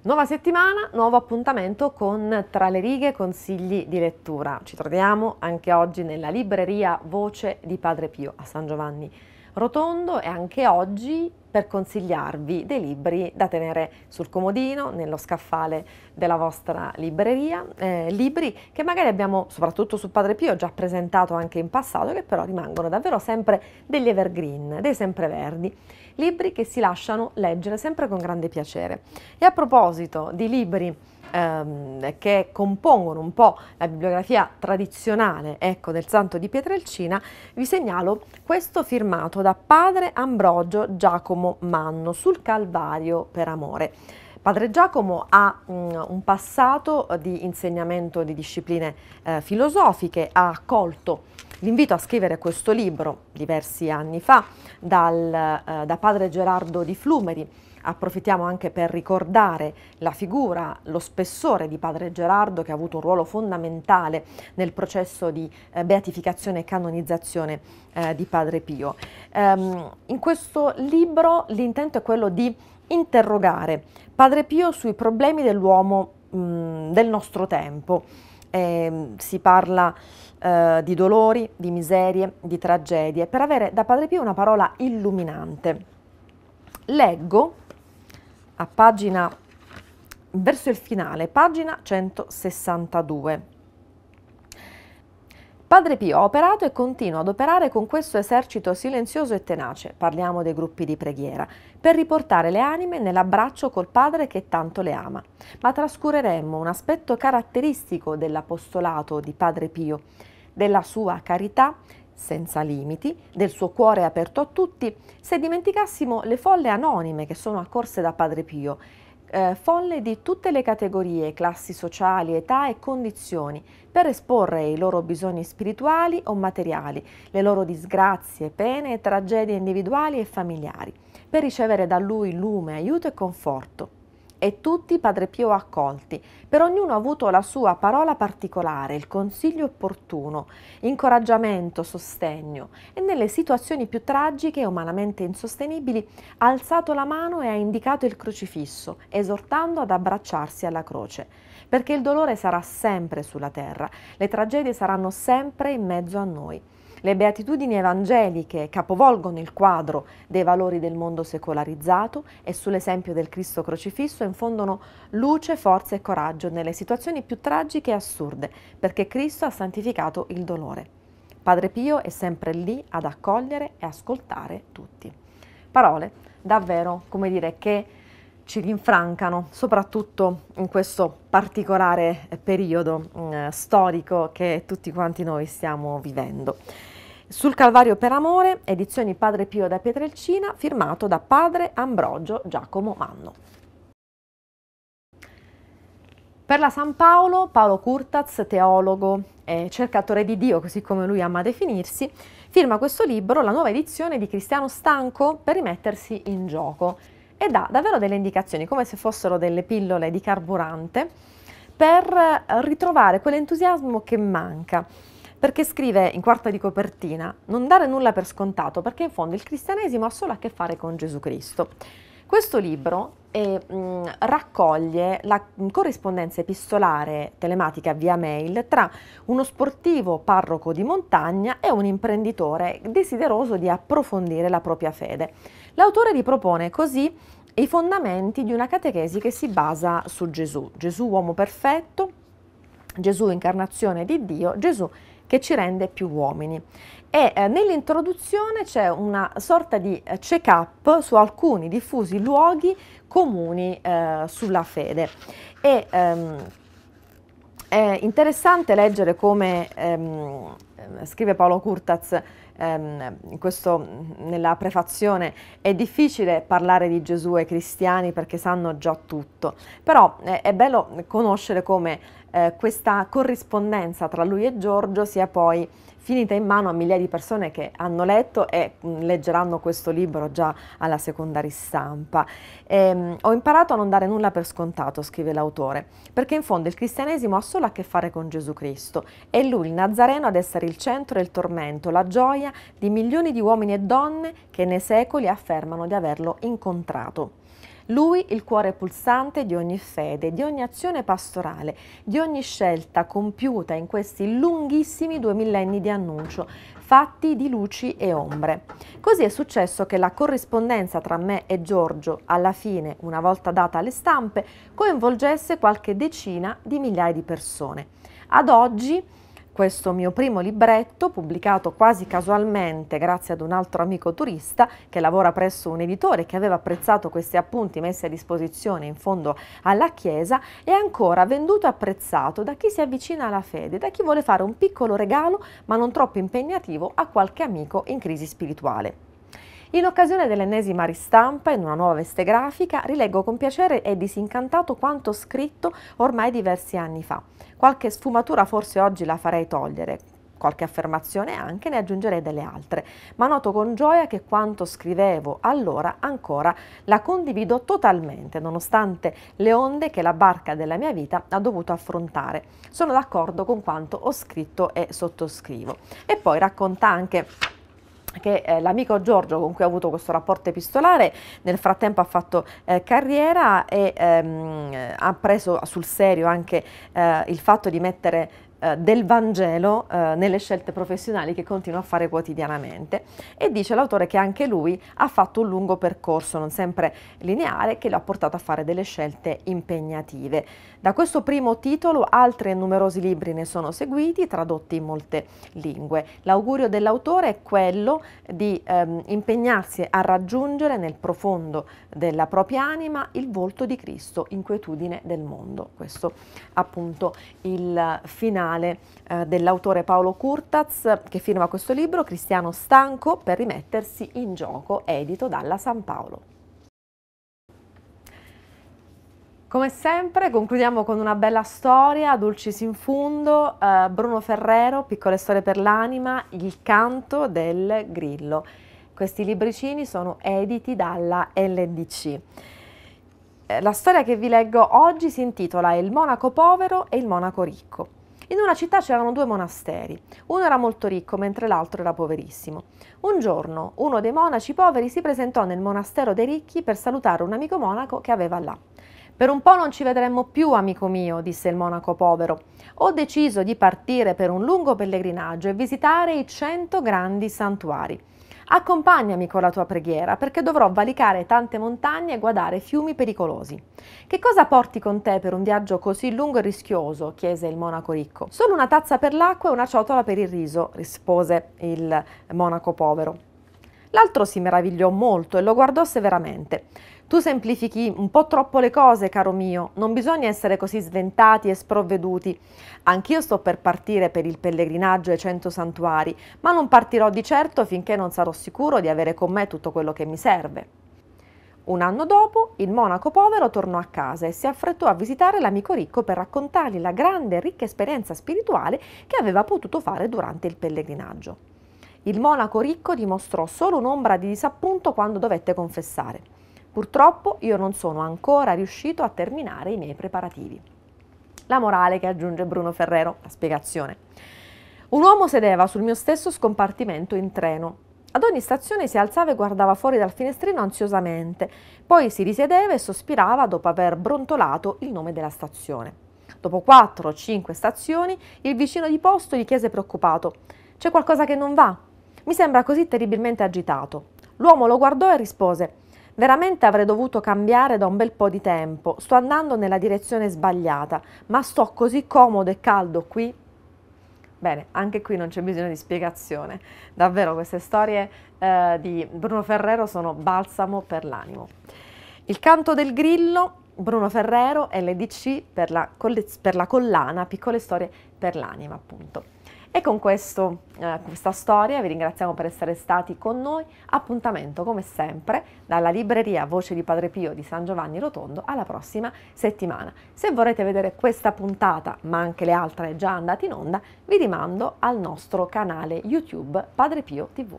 Nuova settimana, nuovo appuntamento con Tra le righe consigli di lettura. Ci troviamo anche oggi nella libreria Voce di Padre Pio a San Giovanni rotondo e anche oggi per consigliarvi dei libri da tenere sul comodino, nello scaffale della vostra libreria, eh, libri che magari abbiamo soprattutto su Padre Pio già presentato anche in passato, che però rimangono davvero sempre degli evergreen, dei sempreverdi, libri che si lasciano leggere sempre con grande piacere. E a proposito di libri ehm, che compongono un po' la bibliografia tradizionale ecco, del santo di Pietrelcina, vi segnalo questo firmato da padre Ambrogio Giacomo Manno sul Calvario per amore. Padre Giacomo ha mm, un passato di insegnamento di discipline eh, filosofiche, ha accolto l'invito a scrivere questo libro diversi anni fa dal, eh, da padre Gerardo di Flumeri, Approfittiamo anche per ricordare la figura, lo spessore di padre Gerardo che ha avuto un ruolo fondamentale nel processo di eh, beatificazione e canonizzazione eh, di padre Pio. Ehm, in questo libro l'intento è quello di interrogare padre Pio sui problemi dell'uomo del nostro tempo. Eh, si parla eh, di dolori, di miserie, di tragedie, per avere da Padre Pio una parola illuminante. Leggo a pagina, verso il finale, pagina 162. Padre Pio ha operato e continua ad operare con questo esercito silenzioso e tenace, parliamo dei gruppi di preghiera, per riportare le anime nell'abbraccio col Padre che tanto le ama. Ma trascureremmo un aspetto caratteristico dell'apostolato di Padre Pio, della sua carità senza limiti, del suo cuore aperto a tutti, se dimenticassimo le folle anonime che sono accorse da Padre Pio, eh, folle di tutte le categorie, classi sociali, età e condizioni, per esporre i loro bisogni spirituali o materiali, le loro disgrazie, pene e tragedie individuali e familiari, per ricevere da lui lume, aiuto e conforto e tutti Padre Pio accolti. Per ognuno ha avuto la sua parola particolare, il consiglio opportuno, incoraggiamento, sostegno e nelle situazioni più tragiche umanamente insostenibili ha alzato la mano e ha indicato il crocifisso, esortando ad abbracciarsi alla croce. Perché il dolore sarà sempre sulla terra, le tragedie saranno sempre in mezzo a noi. Le beatitudini evangeliche capovolgono il quadro dei valori del mondo secolarizzato e sull'esempio del Cristo crocifisso infondono luce, forza e coraggio nelle situazioni più tragiche e assurde, perché Cristo ha santificato il dolore. Padre Pio è sempre lì ad accogliere e ascoltare tutti. Parole davvero, come dire, che ci rinfrancano, soprattutto in questo particolare eh, periodo mm, eh, storico che tutti quanti noi stiamo vivendo. Sul Calvario per Amore, edizioni Padre Pio da Pietrelcina, firmato da Padre Ambrogio Giacomo Manno. Per la San Paolo, Paolo Curtaz, teologo e cercatore di Dio, così come lui ama definirsi, firma questo libro, la nuova edizione di Cristiano Stanco, per rimettersi in gioco e dà davvero delle indicazioni, come se fossero delle pillole di carburante, per eh, ritrovare quell'entusiasmo che manca. Perché scrive in quarta di copertina, non dare nulla per scontato, perché in fondo il cristianesimo ha solo a che fare con Gesù Cristo. Questo libro eh, mh, mm, raccoglie la mm, corrispondenza epistolare telematica via mail tra uno sportivo parroco di montagna e un imprenditore desideroso di approfondire la propria fede. L'autore ripropone così i fondamenti di una catechesi che si basa su Gesù, Gesù uomo perfetto, Gesù incarnazione di Dio, Gesù che ci rende più uomini. E eh, nell'introduzione c'è una sorta di eh, check-up su alcuni diffusi luoghi comuni eh, sulla fede. E, ehm, è interessante leggere come ehm, scrive Paolo Curtaz ehm, questo nella prefazione, è difficile parlare di Gesù ai cristiani perché sanno già tutto, però eh, è bello conoscere come eh, questa corrispondenza tra lui e Giorgio sia poi finita in mano a migliaia di persone che hanno letto e mm, leggeranno questo libro già alla seconda ristampa. Ehm, ho imparato a non dare nulla per scontato, scrive l'autore, perché in fondo il cristianesimo ha solo a che fare con Gesù Cristo. È lui, il Nazareno, ad essere il centro e il tormento, la gioia testimonianza di milioni di uomini e donne che nei secoli affermano di averlo incontrato. Lui il cuore pulsante di ogni fede, di ogni azione pastorale, di ogni scelta compiuta in questi lunghissimi due millenni di annuncio, fatti di luci e ombre. Così è successo che la corrispondenza tra me e Giorgio, alla fine, una volta data alle stampe, coinvolgesse qualche decina di migliaia di persone. Ad oggi questo mio primo libretto, pubblicato quasi casualmente grazie ad un altro amico turista che lavora presso un editore che aveva apprezzato questi appunti messi a disposizione in fondo alla chiesa, è ancora venduto e apprezzato da chi si avvicina alla fede, da chi vuole fare un piccolo regalo ma non troppo impegnativo a qualche amico in crisi spirituale. In occasione dell'ennesima ristampa in una nuova veste grafica, rileggo con piacere e disincantato quanto scritto ormai diversi anni fa. Qualche sfumatura forse oggi la farei togliere, qualche affermazione anche, ne aggiungerei delle altre, ma noto con gioia che quanto scrivevo allora ancora la condivido totalmente, nonostante le onde che la barca della mia vita ha dovuto affrontare. Sono d'accordo con quanto ho scritto e sottoscrivo. E poi racconta anche che eh, l'amico Giorgio con cui ha avuto questo rapporto epistolare nel frattempo ha fatto eh, carriera e ehm, ha preso sul serio anche eh, il fatto di mettere eh, del Vangelo eh, nelle scelte professionali che continua a fare quotidianamente e dice l'autore che anche lui ha fatto un lungo percorso, non sempre lineare, che lo ha portato a fare delle scelte impegnative. Da questo primo titolo altri numerosi libri ne sono seguiti, tradotti in molte lingue. L'augurio dell'autore è quello di ehm, impegnarsi a raggiungere nel profondo della propria anima il volto di Cristo, inquietudine del mondo. Questo appunto il finale originale eh, dell'autore Paolo Curtaz che firma questo libro, Cristiano Stanco, per rimettersi in gioco, edito dalla San Paolo. Come sempre concludiamo con una bella storia, Dulcis in fundo, eh, Bruno Ferrero, Piccole storie per l'anima, Il canto del grillo. Questi libricini sono editi dalla LDC. Eh, la storia che vi leggo oggi si intitola Il monaco povero e il monaco ricco. In una città c'erano due monasteri, uno era molto ricco mentre l'altro era poverissimo. Un giorno uno dei monaci poveri si presentò nel monastero dei ricchi per salutare un amico monaco che aveva là. Per un po' non ci vedremmo più, amico mio, disse il monaco povero. Ho deciso di partire per un lungo pellegrinaggio e visitare i cento grandi santuari. Accompagnami con la tua preghiera perché dovrò valicare tante montagne e guardare fiumi pericolosi. Che cosa porti con te per un viaggio così lungo e rischioso? chiese il monaco ricco. Solo una tazza per l'acqua e una ciotola per il riso, rispose il monaco povero. L'altro si meravigliò molto e lo guardò severamente. Tu semplifichi un po' troppo le cose, caro mio, non bisogna essere così sventati e sprovveduti. Anch'io sto per partire per il pellegrinaggio ai cento santuari, ma non partirò di certo finché non sarò sicuro di avere con me tutto quello che mi serve. Un anno dopo, il monaco povero tornò a casa e si affrettò a visitare l'amico ricco per raccontargli la grande e ricca esperienza spirituale che aveva potuto fare durante il pellegrinaggio. Il monaco ricco dimostrò solo un'ombra di disappunto quando dovette confessare. Purtroppo io non sono ancora riuscito a terminare i miei preparativi. La morale che aggiunge Bruno Ferrero, la spiegazione. Un uomo sedeva sul mio stesso scompartimento in treno. Ad ogni stazione si alzava e guardava fuori dal finestrino ansiosamente, poi si risiedeva e sospirava dopo aver brontolato il nome della stazione. Dopo 4 o 5 stazioni, il vicino di posto gli chiese preoccupato: C'è qualcosa che non va? Mi sembra così terribilmente agitato. L'uomo lo guardò e rispose: Veramente avrei dovuto cambiare da un bel po' di tempo, sto andando nella direzione sbagliata, ma sto così comodo e caldo qui. Bene, anche qui non c'è bisogno di spiegazione, davvero queste storie eh, di Bruno Ferrero sono balsamo per l'animo. Il canto del grillo, Bruno Ferrero, LDC per la, per la collana, piccole storie per l'anima appunto. E con questo, eh, questa storia vi ringraziamo per essere stati con noi. Appuntamento come sempre dalla libreria Voce di Padre Pio di San Giovanni Rotondo alla prossima settimana. Se vorrete vedere questa puntata, ma anche le altre già andate in onda, vi rimando al nostro canale YouTube Padre Pio TV.